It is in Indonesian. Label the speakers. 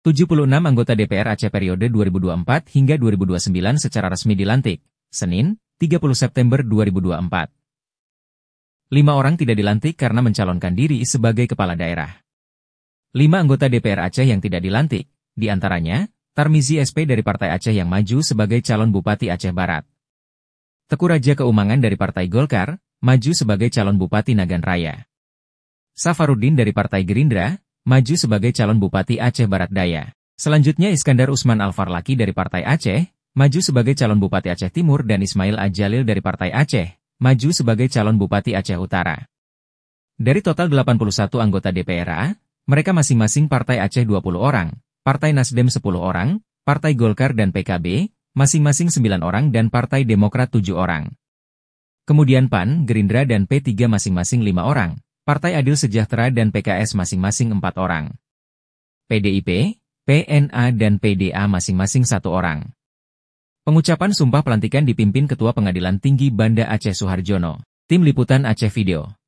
Speaker 1: 76 anggota DPR Aceh periode 2024 hingga 2029 secara resmi dilantik, Senin, 30 September 2024. Lima orang tidak dilantik karena mencalonkan diri sebagai kepala daerah. Lima anggota DPR Aceh yang tidak dilantik, diantaranya, Tarmizi SP dari Partai Aceh yang maju sebagai calon Bupati Aceh Barat. Teku Raja Keumangan dari Partai Golkar, maju sebagai calon Bupati Nagan Raya. Safarudin dari Partai Gerindra, maju sebagai calon Bupati Aceh Barat Daya. Selanjutnya Iskandar Usman Alfarlaki dari Partai Aceh, maju sebagai calon Bupati Aceh Timur dan Ismail Ajalil dari Partai Aceh, maju sebagai calon Bupati Aceh Utara. Dari total 81 anggota DPRA, mereka masing-masing Partai Aceh 20 orang, Partai Nasdem 10 orang, Partai Golkar dan PKB, masing-masing 9 orang dan Partai Demokrat 7 orang. Kemudian PAN, Gerindra dan P3 masing-masing 5 orang, Partai Adil Sejahtera dan PKS masing-masing empat orang. PDIP, PNA dan PDA masing-masing satu orang. Pengucapan sumpah pelantikan dipimpin Ketua Pengadilan Tinggi Banda Aceh Suharjono. Tim Liputan Aceh Video.